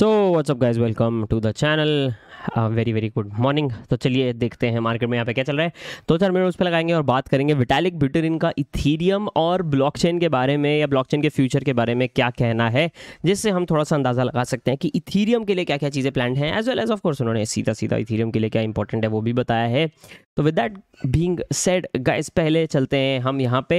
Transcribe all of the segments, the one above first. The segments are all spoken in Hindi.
so what's up guys welcome to the channel very very good morning तो चलिए देखते हैं मार्केट में यहाँ पे क्या चल रहा है दो तो चार मिनट उस पर लगाएंगे और बात करेंगे विटालिक ब्यूटेरिन का इथीरियम और ब्लॉकचेन के बारे में या ब्लॉकचेन के फ्यूचर के बारे में क्या कहना है जिससे हम थोड़ा सा अंदाज़ा लगा सकते हैं कि इथीरियम के लिए क्या क्या चीज़ें प्लान हैं एज वेल एज ऑफकोर्स उन्होंने सीधा सीधा इथीरियम के लिए क्या इंपॉर्टेंट है वो भी बताया है तो with that being said guys पहले चलते हैं हम यहाँ पे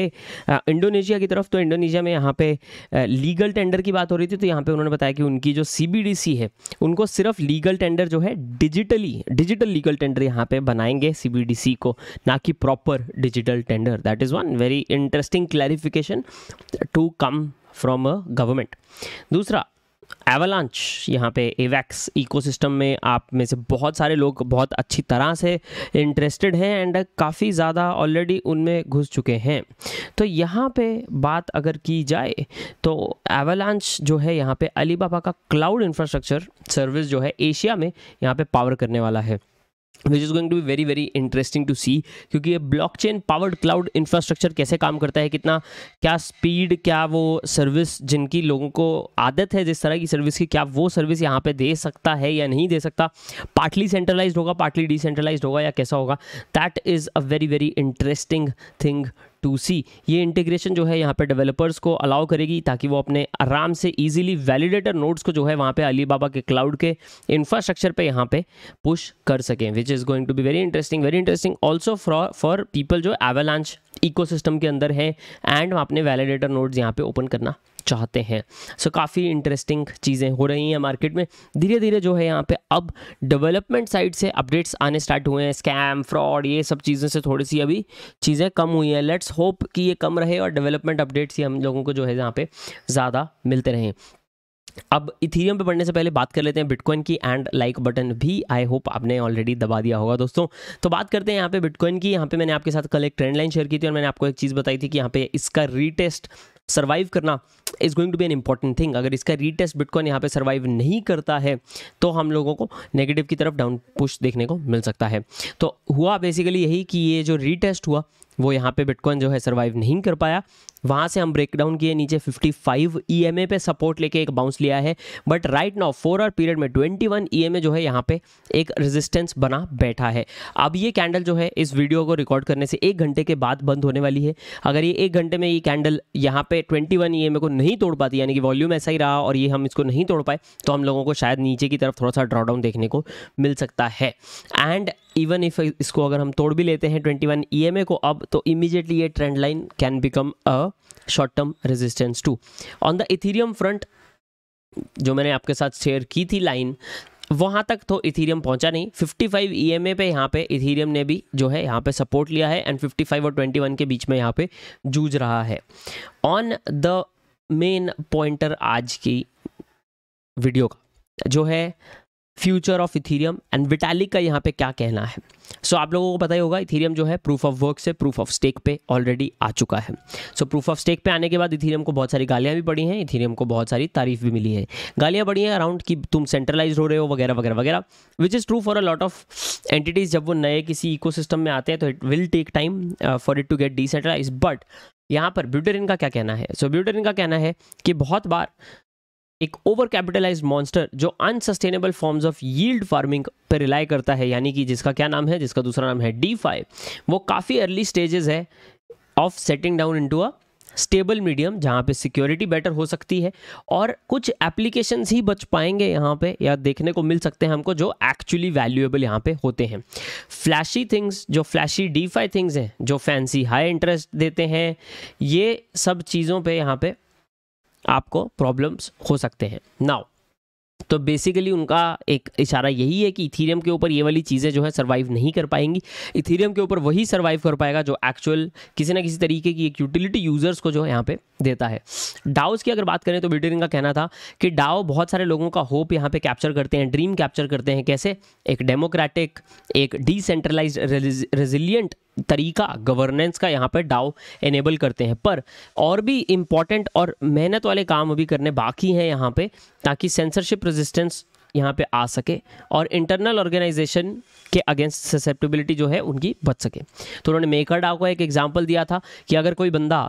इंडोनेशिया की तरफ तो इंडोनेशिया में यहाँ पे लीगल टेंडर की बात हो रही थी तो यहाँ पे उन्होंने बताया कि उनकी जो सी है उनको सिर्फ लीगल टेंडर जो है डिजिटली डिजिटल लीगल टेंडर यहाँ पे बनाएंगे सीबीडीसी को ना कि proper digital tender that is one very interesting clarification to come from a government दूसरा एवलांच यहाँ पे एवैक्स इकोसिस्टम में आप में से बहुत सारे लोग बहुत अच्छी तरह से इंटरेस्टेड हैं एंड काफ़ी ज़्यादा ऑलरेडी उनमें घुस चुके हैं तो यहाँ पे बात अगर की जाए तो एवलांच जो है यहाँ पे अलीबाबा का क्लाउड इंफ्रास्ट्रक्चर सर्विस जो है एशिया में यहाँ पे पावर करने वाला है which is going to be very very interesting to see क्योंकि ये blockchain powered cloud infrastructure कैसे काम करता है कितना क्या स्पीड क्या वो सर्विस जिनकी लोगों को आदत है जिस तरह की सर्विस की क्या वो सर्विस यहाँ पे दे सकता है या नहीं दे सकता पार्टली सेंट्रलाइज होगा पार्टली डिसेंट्रलाइज होगा या कैसा होगा that is a very very interesting thing to see ये इंटीग्रेशन जो है यहाँ पे डेवलपर्स को अलाउ करेगी ताकि वो अपने आराम से इजीली वैलिडेटर नोड्स को जो है वहाँ पे अलीबाबा के क्लाउड के इंफ्रास्ट्रक्चर पे यहाँ पे पुश कर सकें which is going to be very interesting very interesting also for people जो एवेलांच इकोसिस्टम के अंदर है एंड अपने वैलिडेटर नोट्स यहाँ पे ओपन करना चाहते हैं सो so, काफ़ी इंटरेस्टिंग चीज़ें हो रही हैं मार्केट में धीरे धीरे जो है यहाँ पे अब डेवलपमेंट साइड से अपडेट्स आने स्टार्ट हुए हैं स्कैम फ्रॉड ये सब चीज़ों से थोड़ी सी अभी चीज़ें कम हुई हैं लेट्स होप कि ये कम रहे और डेवलपमेंट अपडेट्स ही हम लोगों को जो है यहाँ पे ज़्यादा मिलते रहें अब इथीरियम पे पढ़ने से पहले बात कर लेते हैं बिटकॉइन की एंड लाइक बटन भी आई होप आपने ऑलरेडी दबा दिया होगा दोस्तों तो बात करते हैं यहाँ पे बिटकॉइन की यहाँ पे मैंने आपके साथ कल एक ट्रेंड लाइन शेयर की थी और मैंने आपको एक चीज़ बताई थी कि यहाँ पे इसका रीटेस्ट सर्वाइव करना is going to be an important thing अगर इसका रीटेस्ट बिटकॉइन यहाँ पे सर्वाइव नहीं करता है तो हम लोगों को नेगेटिव की तरफ डाउन पुश देखने को मिल सकता है तो हुआ बेसिकली यही कि ये जो रीटेस्ट हुआ वो यहाँ पे बिटकॉइन जो है सर्वाइव नहीं कर पाया वहाँ से हम ब्रेकडाउन किए नीचे 55 ए e पे सपोर्ट लेके एक बाउंस लिया है but right now four hour period में 21 ए e जो है यहाँ पे एक रेजिस्टेंस बना बैठा है अब ये कैंडल जो है इस वीडियो को रिकॉर्ड करने से एक घंटे के बाद बंद होने वाली है अगर ये एक घंटे में ये कैंडल यहाँ पे 21 ए e को नहीं तोड़ पाती यानी कि वॉल्यूम ऐसा ही रहा और ये हम इसको नहीं तोड़ पाए तो हम लोगों को शायद नीचे की तरफ थोड़ा सा ड्रॉडाउन देखने को मिल सकता है एंड इवन इफ इसको अगर हम तोड़ भी लेते हैं 21 ईएमए e को अब तो इमीजिएटली ये trend line can become a short term resistance too on the Ethereum front जो मैंने आपके साथ शेयर की थी लाइन वहाँ तक तो इथीरियम पहुँचा नहीं 55 फाइव ई एम पे यहाँ पे इथीरियम ने भी जो है यहाँ पे सपोर्ट लिया है एंड 55 और 21 के बीच में यहाँ पे जूझ रहा है ऑन द मेन पॉइंटर आज की वीडियो का जो है future of Ethereum and Vitalik का यहाँ पे क्या कहना है सो so, आप लोगों को पता ही होगा इथीरियम जो है प्रूफ ऑफ वर्क से प्रूफ ऑफ स्टेक पे ऑलरेडी आ चुका है सो प्रूफ ऑफ स्टेक पे आने के बाद इथीरियम को बहुत सारी गालियाँ भी पड़ी हैं इथीरियम को बहुत सारी तारीफ भी मिली है गालियाँ पड़ी हैं अराउंड कि तुम सेंट्रलाइज हो रहे हो वगैरह वगैरह वगैरह which is true for a lot of entities जब वो नए किसी इको में आते हैं तो it will take time for it to get decentralise but यहाँ पर ब्यूटेरिन का क्या कहना है सो so, ब्यूटेरिन का कहना है कि बहुत बार एक ओवर कैपिटलाइज मॉन्स्टर जो unsustainable forms of yield farming पर रिलाई करता है यानी कि जिसका क्या नाम है जिसका दूसरा नाम है डी वो काफ़ी अर्ली स्टेजेस है of setting down into a stable medium जहाँ पे सिक्योरिटी बेटर हो सकती है और कुछ एप्लीकेशंस ही बच पाएंगे यहाँ पे या देखने को मिल सकते हैं हमको जो एक्चुअली वैल्यूएबल यहाँ पे होते हैं फ्लैशी थिंग्स जो फ्लैशी डीफाई थिंग्स हैं जो फैंसी हाई इंटरेस्ट देते हैं ये सब चीज़ों पे यहाँ पे आपको प्रॉब्लम्स हो सकते हैं नाउ तो बेसिकली उनका एक इशारा यही है कि इथीरियम के ऊपर ये वाली चीज़ें जो है सर्वाइव नहीं कर पाएंगी इथीरियम के ऊपर वही सर्वाइव कर पाएगा जो एक्चुअल किसी ना किसी तरीके की एक यूटिलिटी यूज़र्स को जो है यहाँ पे देता है डाउस की अगर बात करें तो बिटेरिन का कहना था कि डाओ बहुत सारे लोगों का होप यहाँ पर कैप्चर करते हैं ड्रीम कैप्चर करते हैं कैसे एक डेमोक्रेटिक एक डिसेंट्रलाइज रेजिलियंट तरीका गवर्नेंस का यहाँ पर डाव एनेबल करते हैं पर और भी इम्पॉर्टेंट और मेहनत वाले काम अभी करने बाकी हैं यहाँ पर ताकि सेंसरशिप रेजिस्टेंस यहाँ पे आ सके और इंटरनल ऑर्गेनाइजेशन के अगेंस्ट ससेप्टेबिलिटी जो है उनकी बच सके तो उन्होंने मेकर डाव का एक एग्जाम्पल दिया था कि अगर कोई बंदा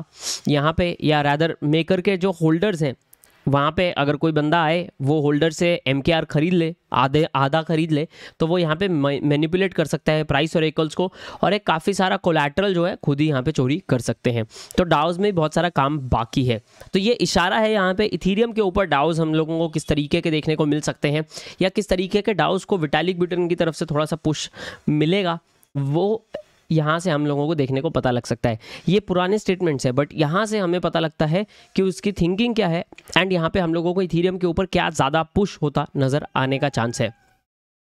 यहाँ पे या रैदर मेकर के जो होल्डर्स हैं वहाँ पे अगर कोई बंदा आए वो होल्डर से एम के आर खरीद ले आधे आधा खरीद ले तो वो यहाँ पे मैनिपुलेट कर सकता है प्राइस और एकल्स को और एक काफ़ी सारा कोलेट्रल जो है खुद ही यहाँ पे चोरी कर सकते हैं तो डाउज में बहुत सारा काम बाकी है तो ये इशारा है यहाँ पे इथीरियम के ऊपर डाउज हम लोगों को किस तरीके के देखने को मिल सकते हैं या किस तरीके के डाउज को विटालिक ब्यूटन की तरफ से थोड़ा सा पुश मिलेगा वो यहाँ से हम लोगों को देखने को पता लग सकता है ये पुराने स्टेटमेंट्स है बट यहाँ से हमें पता लगता है कि उसकी थिंकिंग क्या है एंड यहाँ पे हम लोगों को इथीरियम के ऊपर क्या ज़्यादा पुश होता नज़र आने का चांस है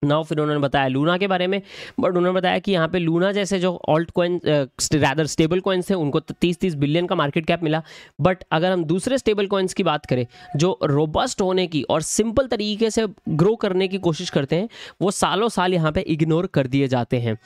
नाउ फिर उन्होंने बताया लूना के बारे में बट उन्होंने बताया कि यहाँ पे लूना जैसे जो altcoin rather stable coins थे उनको तीस तीस बिलियन का मार्केट कैप मिला बट अगर हम दूसरे स्टेबल कॉइन्स की बात करें जो रोबस्ट होने की और सिंपल तरीके से ग्रो करने की कोशिश करते हैं वो सालों साल यहाँ पे इग्नोर कर दिए जाते हैं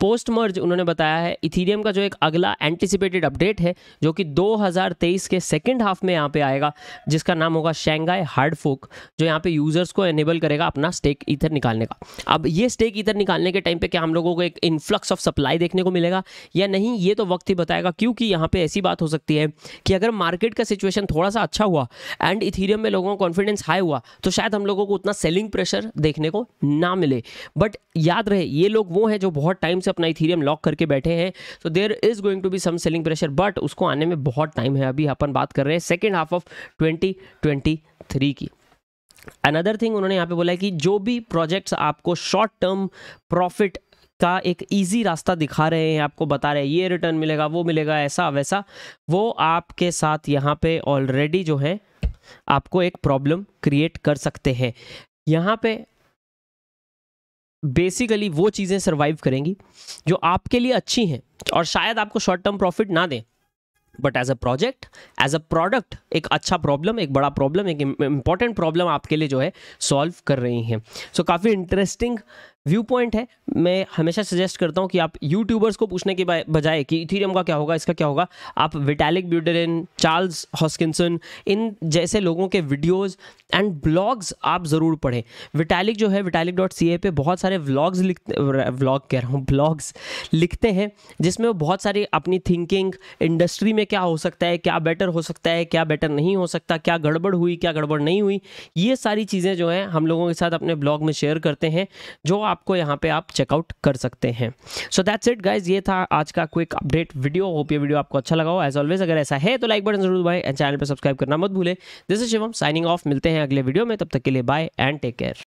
पोस्ट मर्ज उन्होंने बताया है इथीरियम का जो एक अगला एंटिसिपेटेड अपडेट है जो कि 2023 के सेकेंड हाफ में यहाँ पे आएगा जिसका नाम होगा शेंगाई हार्ड फोक जो यहाँ पे यूजर्स को एनेबल करेगा अपना स्टेक इधर निकालने का अब ये स्टेक इधर निकालने के टाइम पे क्या हम लोगों को एक इन्फ्लक्स ऑफ सप्लाई देखने को मिलेगा या नहीं ये तो वक्त ही बताएगा क्योंकि यहाँ पर ऐसी बात हो सकती है कि अगर मार्केट का सिचुएशन थोड़ा सा अच्छा हुआ एंड इथीरियम में लोगों का कॉन्फिडेंस हाई हुआ तो शायद हम लोगों को उतना सेलिंग प्रेशर देखने को ना मिले बट याद रहे ये लोग वो हैं जो बहुत टाइम से अपना इथीरियम लॉक करके बैठे हैं तो there is going to be some selling pressure but उसको आने में बहुत टाइम है अभी अपन बात कर रहे हैं सेकेंड हाफ ऑफ ट्वेंटी की अनदर थिंग उन्होंने यहाँ पे बोला है कि जो भी प्रोजेक्ट्स आपको शॉर्ट टर्म प्रॉफिट का एक इजी रास्ता दिखा रहे हैं आपको बता रहे हैं ये रिटर्न मिलेगा वो मिलेगा ऐसा वैसा वो आपके साथ यहाँ पे ऑलरेडी जो है आपको एक प्रॉब्लम क्रिएट कर सकते हैं यहाँ पे बेसिकली वो चीज़ें सर्वाइव करेंगी जो आपके लिए अच्छी हैं और शायद आपको शॉर्ट टर्म प्रॉफिट ना दें but as a project as a product एक अच्छा प्रॉब्लम एक बड़ा प्रॉब्लम एक इम्पॉर्टेंट प्रॉब्लम आपके लिए जो है सॉल्व कर रही हैं सो so, काफ़ी इंटरेस्टिंग व्यू पॉइंट है मैं हमेशा सजेस्ट करता हूँ कि आप यूट्यूबर्स को पूछने के बजाय कि इथीरियम का क्या होगा इसका क्या होगा आप विटैलिक ब्यूडरिन चार्ल्स हॉस्किसन इन जैसे लोगों के वीडियोस एंड ब्लॉग्स आप ज़रूर पढ़ें विटैलिक जो है विटैलिक डॉट सी ए पे बहुत सारे व्लॉग्स लिख व्लॉग कह रहा हूँ ब्लॉग्स लिखते हैं जिसमें वो बहुत सारी अपनी थिंकिंग इंडस्ट्री में क्या हो सकता है क्या बेटर हो सकता है क्या बेटर नहीं हो सकता क्या गड़बड़ हुई क्या गड़बड़ नहीं हुई ये सारी चीज़ें जो हैं हम लोगों के साथ अपने ब्लॉग में शेयर करते हैं जो आप आपको यहाँ पे आप चेकआउट कर सकते हैं सो दैट्स इट गाइज ये था आज का क्विक अपडेट वीडियो होप ये वीडियो आपको अच्छा लगा हो एज ऑलवेज अगर ऐसा है तो लाइक बटन जरूर भाई एंड चैनल पर सब्सक्राइब करना मत भूले this is Shivam signing off मिलते हैं अगले वीडियो में तब तक के लिए बाय एंड टेक केयर